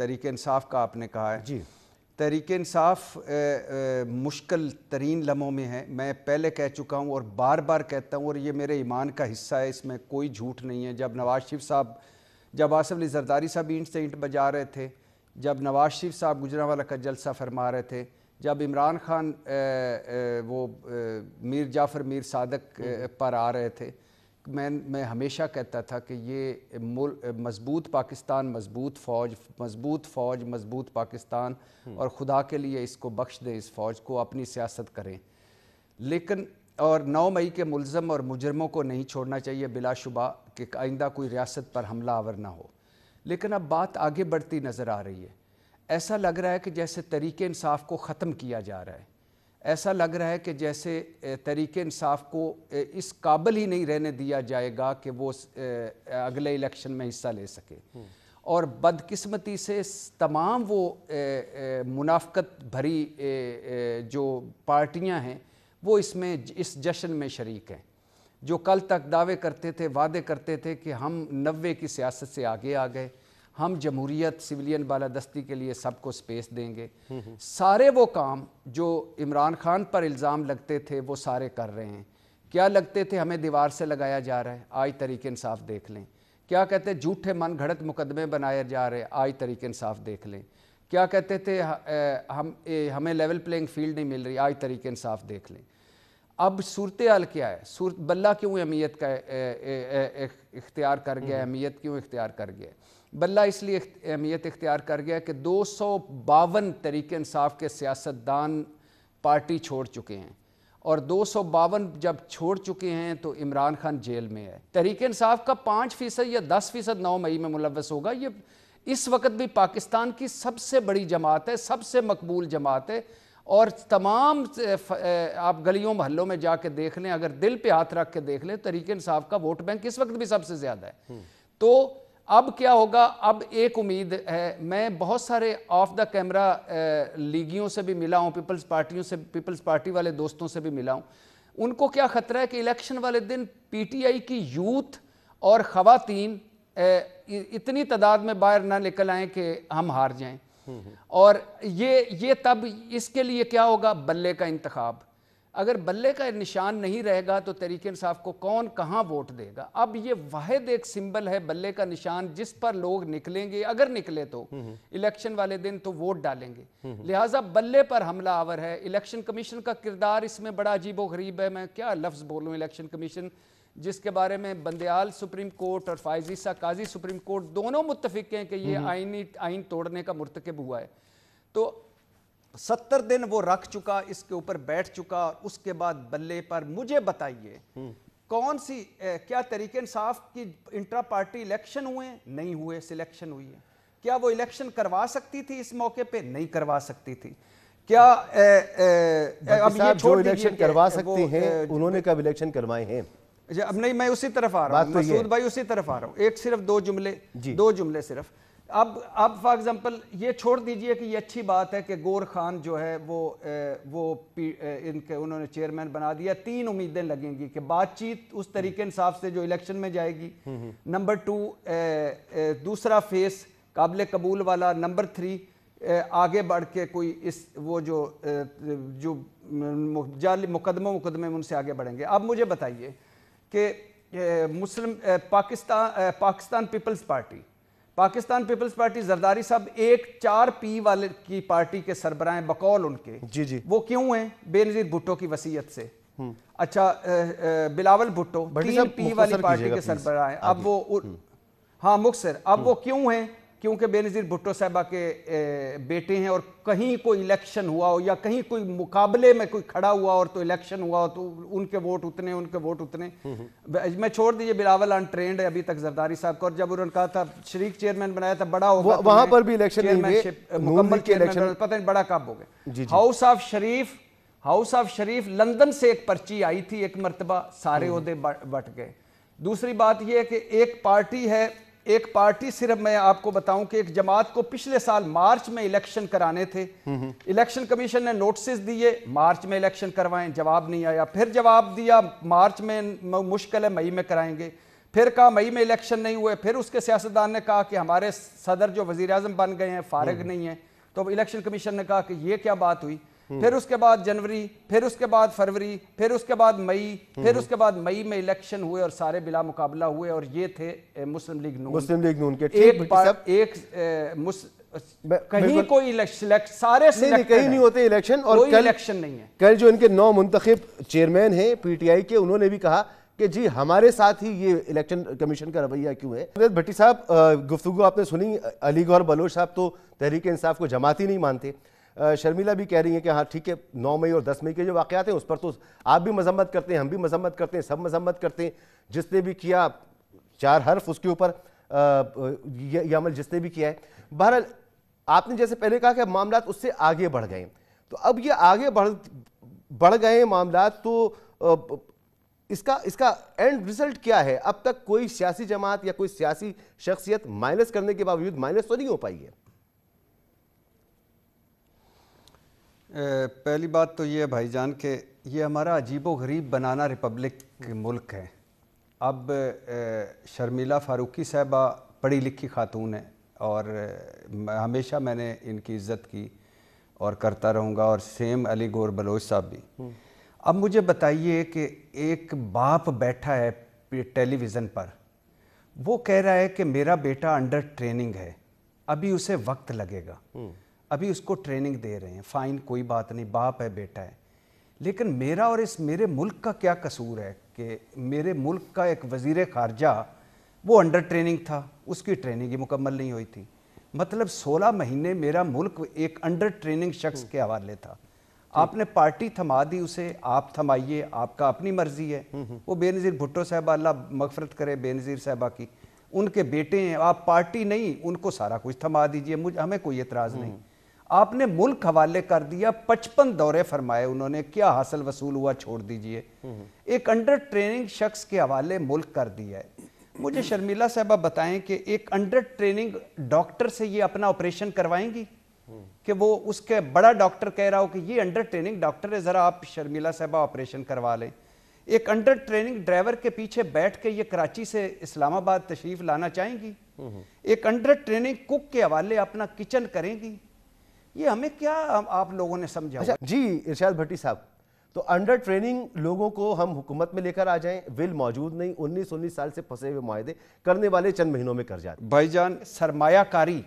तहरीक इंसाफ का आपने कहा है जी तहरीक इंसाफ मुश्किल तरीन लम्हों में है मैं पहले कह चुका हूँ और बार बार कहता हूँ और ये मेरे ईमान का हिस्सा है इसमें कोई झूठ नहीं है जब नवाज शरीफ साहब जब आसफ अली जरदारी साहब ईंट से ईंट बजा रहे थे जब नवाज शरीफ साहब गुजरावाला का जलसा फरमा रहे थे जब इमरान खान वो मीर जाफ़र मीर सादक हम्म। पर आ रहे थे मैं मैं हमेशा कहता था कि ये मज़बूत पाकिस्तान मज़बूत फ़ौज मज़बूत फ़ौज मज़बूत पाकिस्तान हम्म। और खुदा के लिए इसको बख्श दें इस फ़ौज को अपनी सियासत करें लेकिन और 9 मई के मुलम और मुजरमों को नहीं छोड़ना चाहिए बिलाशुबा कि आइंदा कोई रियासत पर हमला आवर ना हो लेकिन अब बात आगे बढ़ती नज़र आ रही है ऐसा लग रहा है कि जैसे तरीके इंसाफ को ख़त्म किया जा रहा है ऐसा लग रहा है कि जैसे तरीक इंसाफ को इस काबिल ही नहीं रहने दिया जाएगा कि वो अगले इलेक्शन में हिस्सा ले सके हम्म। और बदकिस्मती से तमाम वो मुनाफ्त भरी जो पार्टियां हैं वो इसमें इस जश्न में शरीक हैं जो कल तक दावे करते थे वादे करते थे कि हम नब्बे की सियासत से आगे आ गए हम जमहूरीत सिविलियन बालादस्ती के लिए सबको स्पेस देंगे सारे वो काम जो इमरान खान पर इल्ज़ाम लगते थे वो सारे कर रहे हैं क्या लगते थे हमें दीवार से लगाया जा रहा है आज तरीके इंसाफ देख लें क्या कहते झूठे मन घड़त मुकदमे बनाए जा रहे हैं आज तरीके इंसाफ देख लें क्या कहते थे हम हमें लेवल प्लेइंग फील्ड नहीं मिल रही आज तरीके इंसाफ देख लें अब सूरत हाल क्या है सूरत बल्ला क्यों अहमियत का इख्तियार कर गया हम्म। अहमियत क्यों इख्तियार कर गया बल्ला इसलिए अहमियत इख्तियार कर गया कि दो सौ बावन तरीके इंसाफ के सियासतदान पार्टी छोड़ चुके हैं और दो सौ बावन जब छोड़ चुके हैं तो इमरान खान जेल में है तरीक इंसाफ का पाँच फ़ीसद या दस फ़ीसद नौ मई में मुलवस होगा ये इस वक्त भी पाकिस्तान की सबसे बड़ी जमात है सबसे मकबूल जमात है और तमाम आप गलियों महल्लों में जाके देख लें अगर दिल पे हाथ रख के देख लें तो तरीके इंसाफ का वोट बैंक इस वक्त भी सबसे ज़्यादा है हम्म। तो अब क्या होगा अब एक उम्मीद है मैं बहुत सारे ऑफ द कैमरा लीगियों से भी मिला हूँ पीपल्स पार्टियों से पीपल्स पार्टी वाले दोस्तों से भी मिला हूँ उनको क्या खतरा है कि इलेक्शन वाले दिन पीटीआई की यूथ और खातन इतनी तादाद में बाहर ना निकल आए कि हम हार जाएं और ये ये तब इसके लिए क्या होगा बल्ले का इंतखब अगर बल्ले का निशान नहीं रहेगा तो तरीके इंसाफ को कौन कहाँ वोट देगा अब ये वाहिद एक सिंबल है बल्ले का निशान जिस पर लोग निकलेंगे अगर निकले तो हम्म, हम्म। इलेक्शन वाले दिन तो वोट डालेंगे हम्म, लिहाजा बल्ले पर हमला आवर है इलेक्शन कमीशन का किरदार इसमें बड़ा अजीब व गरीब है मैं क्या लफ्ज़ बोलूँ इलेक्शन कमीशन जिसके बारे में बंदयाल सुप्रीम कोर्ट और फायजीसा काजी सुप्रीम कोर्ट दोनों मुतफिक हैं कि ये आइनी आइन तोड़ने का मरतकब हुआ है तो सत्तर दिन वो रख चुका इसके ऊपर बैठ चुका और उसके बाद बल्ले पर मुझे बताइए हम्म। कौन सी ए, क्या तरीके इंसाफ की इंट्रा पार्टी इलेक्शन हुए नहीं हुए सिलेक्शन हुई है क्या वो इलेक्शन करवा सकती थी इस मौके पे नहीं करवा सकती थी क्या ए, ए, अब ये जो इलेक्शन करवा सकती हैं उन्होंने कब इलेक्शन करवाए हैं अच्छा अब नहीं मैं उसी तरफ आ रहा हूँ तो मसूद भाई उसी तरफ आ रहा हूँ एक सिर्फ दो जुमले दो जुमले सिर्फ अब अब फॉर एग्जांपल ये छोड़ दीजिए कि ये अच्छी बात है कि गोर खान जो है वो वो इनके उन्होंने चेयरमैन बना दिया तीन उम्मीदें लगेंगी कि बातचीत उस तरीके इंसाफ से जो इलेक्शन में जाएगी नंबर हम्म, टू हम्म। दूसरा फेस काबिल कबूल वाला नंबर थ्री आगे बढ़ के कोई इस वो जो जो जाली मुकदमों मुकदमे उनसे आगे बढ़ेंगे अब मुझे बताइए कि मुस्लिम Pakistan Pakistan Peoples Party Pakistan Peoples Party Zardari साहब एक चार पी वाले की पार्टी के सरबराह बकौल उनके जी जी वो क्यों हैं बेनजीर भुट्टो की वसीयत से हम्म। अच्छा बिलावल भुट्टो तीन पी वाली पार्टी के सरबराह हाँ, अब वो हाँ मुखसर अब वो क्यों हैं क्योंकि बेनज़ीर भुट्टो साहबा के बेटे हैं और कहीं कोई इलेक्शन हुआ हो या कहीं कोई मुकाबले में कोई खड़ा हुआ और तो इलेक्शन हुआ हो तो उनके वोट उतने उनके वोट उतने मैं छोड़ दीजिए बिलावल अन ट्रेंड है अभी तक जरदारी साहब को और जब उन्होंने कहा था शरीक चेयरमैन बनाया था बड़ा होगा वह, तो वहां पर भी इलेक्शन मुकम्मल के इलेक्शन पता नहीं बड़ा कब हो गया house of Sharif house of Sharif London से एक पर्ची आई थी एक मरतबा सारे अहदे हम्म। बट गए दूसरी बात यह है कि एक पार्टी है एक पार्टी सिर्फ मैं आपको बताऊं कि एक जमात को पिछले साल मार्च में इलेक्शन कराने थे इलेक्शन कमीशन ने नोटिस दिए मार्च में इलेक्शन करवाएं जवाब नहीं आया फिर जवाब दिया मार्च में मुश्किल है मई में कराएंगे फिर कहा मई में इलेक्शन नहीं हुए फिर उसके सियासतदान ने कहा कि हमारे सदर जो वजी बन गए हैं फारग हम्म। नहीं है तो इलेक्शन कमीशन ने कहा कि यह क्या बात हुई हम्म। फिर उसके बाद जनवरी फिर उसके बाद फरवरी फिर उसके बाद मई फिर हम्म। उसके बाद मई में इलेक्शन हुए और सारे बिला मुकाबला हुए और ये थे मुस्लिम लीग नून मुस्लिम लीग नून के एक एक कहीं कोई इलेक्शन सारे नहीं, नहीं कहीं नहीं होते इलेक्शन और कोई इलेक्शन नहीं है कल जो इनके नौ मुंतब चेयरमैन हैं पीटीआई के उन्होंने भी कहा कि जी हमारे साथ ही ये इलेक्शन कमीशन का रवैया क्यों है भट्टी साहब गुफ्तु आपने सुनी अलीगढ़ बलोच साहब तो तहरीक इंसाफ को जमाती नहीं मानते शर्मिला भी कह रही हैं कि हाँ ठीक है नौ मई और दस मई के जो वाक़ात हैं उस पर तो आप भी मजम्मत करते हैं हम भी मजम्मत करते हैं सब मजम्मत करते हैं जिसने भी किया चार हर्फ उसके ऊपर ये अमल जिसने भी किया है बहरहाल आपने जैसे पहले कहा कि मामला उससे आगे बढ़ गए तो अब ये आगे बढ़ बढ़ गए मामला तो इसका इसका एंड रिजल्ट क्या है अब तक कोई सियासी जमात या कोई सियासी शख्सियत माइनस करने के बावजूद माइनस तो नहीं हो पाई है पहली बात तो ये भाईजान के ये हमारा अजीब व गरीब बनाना रिपब्लिक मुल्क है अब शर्मिला फ़ारूकी साहबा पढ़ी लिखी खातून है और हमेशा मैंने इनकी इज़्ज़त की और करता रहूँगा और सेम अली गौर बलोच साहब भी हम्म। अब मुझे बताइए कि एक बाप बैठा है टेलीविज़न पर वो कह रहा है कि मेरा बेटा अंडर ट्रेनिंग है अभी उसे वक्त लगेगा हम्म। अभी उसको ट्रेनिंग दे रहे हैं फ़ाइन कोई बात नहीं बाप है बेटा है लेकिन मेरा और इस मेरे मुल्क का क्या कसूर है कि मेरे मुल्क का एक वजीर खारजा वो अंडर ट्रेनिंग था उसकी ट्रेनिंग ही मुकम्मल नहीं हुई थी मतलब 16 महीने मेरा मुल्क एक अंडर ट्रेनिंग शख्स के हवाले था आपने पार्टी थमा दी उसे आप थमाइए आपका अपनी मर्जी है वो बेनज़ीर भुट्टो साहब अल्लाह मफफरत करे बेनज़ीर साहबा की उनके बेटे हैं आप पार्टी नहीं उनको सारा कुछ थमा दीजिए मुझे हमें कोई एतराज़ नहीं आपने मुल्क हवाले कर दिया पचपन दौरे फरमाए उन्होंने क्या हासिल वसूल हुआ छोड़ दीजिए एक अंडर ट्रेनिंग शख्स के हवाले मुल्क कर दिया है मुझे शर्मिला साहबा बताएं कि एक अंडर ट्रेनिंग डॉक्टर से ये अपना ऑपरेशन करवाएंगी कि वो उसके बड़ा डॉक्टर कह रहा हो कि ये अंडर ट्रेनिंग डॉक्टर है ज़रा आप शर्मिला साहबा ऑपरेशन करवा लें एक अंडर ट्रेनिंग ड्राइवर के पीछे बैठ के ये कराची से इस्लामाबाद तशरीफ लाना चाहेंगी एक अंडर ट्रेनिंग कुक के हवाले अपना किचन करेंगी ये हमें क्या आप लोगों ने समझा अच्छा, जी इरशाद भट्टी साहब तो अंडर ट्रेनिंग लोगों को हम हुकूमत में लेकर आ जाएं विल मौजूद नहीं उन्नीस उन्नीस साल से फंसे हुए माहे करने वाले चंद महीनों में कर जाते भाईजान सरमायाकारी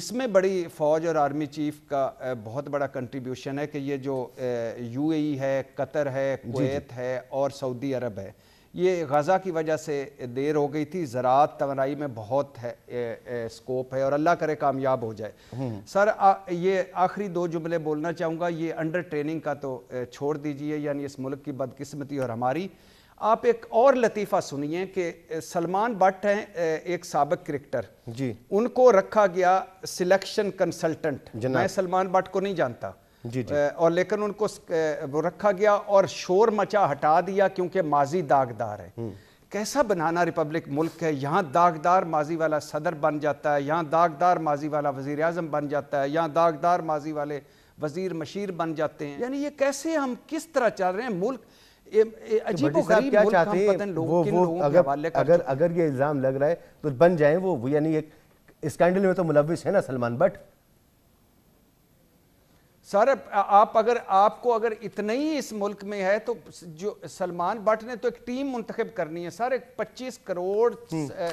इसमें बड़ी फ़ौज और आर्मी चीफ का बहुत बड़ा कंट्रीब्यूशन है कि ये जो यूएई e है कतर है कुवैत है और सऊदी अरब है ये गज़ा की वजह से देर हो गई थी ज़रात तोनाई में बहुत है ए, ए, स्कोप है और अल्लाह करे कामयाब हो जाए हम्म। सर आ, ये आखिरी दो जुमले बोलना चाहूँगा ये अंडर ट्रेनिंग का तो छोड़ दीजिए यानी इस मुल्क की बदकस्मती और हमारी आप एक और लतीफ़ा सुनिए कि सलमान भट्ट हैं एक सबक क्रिकेटर जी उनको रखा गया सिलेक्शन कंसल्टेंट मैं सलमान भट्ट को नहीं जानता जी जी। और लेकिन उनको रखा गया और शोर मचा हटा दिया क्योंकि माजी दागदार है हम्म। कैसा बनाना रिपब्लिक मुल्क है यहाँ दागदार माजी वाला सदर बन जाता है यहाँ दागदार माजी वाला वजीर अजम बन जाता है यहाँ दागदार माजी वाले वजीर मशीर बन जाते हैं यानी ये कैसे हम किस तरह चल रहे हैं मुल्क तो अजीब क्या चाहते हैं अगर, अगर, अगर ये इल्ज़ाम लग रहा है तो बन जाए वो यानी एक स्कैंडल में तो मुलविस है ना सलमान बट सर आप अगर आपको अगर इतना ही इस मुल्क में है तो जो सलमान भट्ट ने तो एक टीम मुंतखब करनी है सर एक पच्चीस करोड़ हम्म।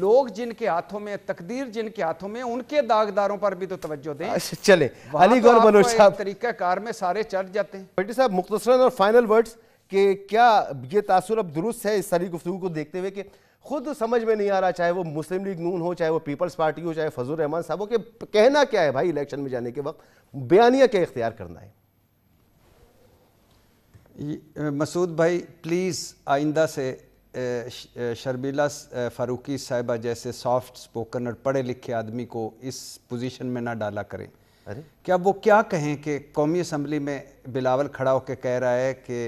लोग जिनके हाथों में तकदीर जिनके हाथों में उनके दागदारों पर भी तो तवज्जो दें अच्छा, चले अली तो गौर तो बलोच साहब कार में सारे चढ़ जाते हैं बेटी साहब मुख्तसरन और फाइनल वर्ड्स के क्या ये तासुर अब दुरुस्त है इस सारी गुफ्तु को देखते हुए कि खुद समझ में नहीं आ रहा चाहे वो मुस्लिम लीग नून हो चाहे वो पीपल्स पार्टी हो चाहे फजल रहमान साहब हो के कहना क्या है भाई इलेक्शन में जाने के वक्त बयानिया क्या इख्तियार करना है मसूद भाई प्लीज़ आइंदा से शर्बीला फारूकी साहिबा जैसे सॉफ्ट स्पोकन और पढ़े लिखे आदमी को इस पोजीशन में ना डाला करें अरे क्या वो क्या कहें कि कौमी असम्बली में बिलावल खड़ा होकर कह रहा है कि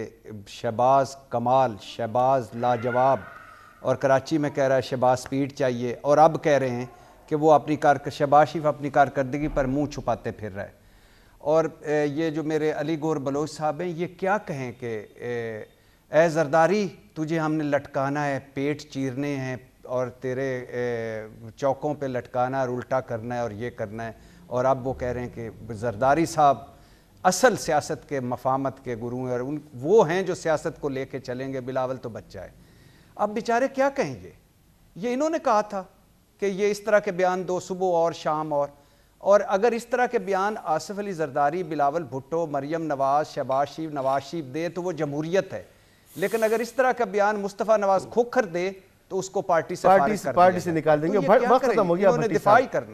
शहबाज कमाल शहबाज लाजवाब और कराची में कह रहा है शबाज स्पीड चाहिए और अब कह रहे हैं कि वो अपनी कार शबाज शिफ अपनी कारकर्दगी पर मुंह छुपाते फिर रहा है और ये जो मेरे अली गोर बलोच साहब हैं ये क्या कहें कि ए जरदारी तुझे हमने लटकाना है पेट चीरने हैं और तेरे चौकों पे लटकाना और उल्टा करना है और ये करना है और अब वो कह रहे हैं कि जरदारी साहब असल सियासत के मफामत के गुरु हैं और उन वो हैं जो सियासत को लेके चलेंगे बिलावल तो बच्चा है अब बेचारे क्या कहेंगे ये इन्होंने कहा था कि ये इस तरह के बयान दो सुबह और शाम और और अगर इस तरह के बयान आसिफ अली जरदारी बिलावल भुट्टो मरियम नवाज शहबाज शीफ नवाज शीफ दे तो वो जमहूरियत है लेकिन अगर इस तरह का बयान मुस्तफ़ा नवाज खोखर दे तो उसको पार्टी से पार्टी से पार्टी से निकाल देंगे तो हो गया दिफाई करना है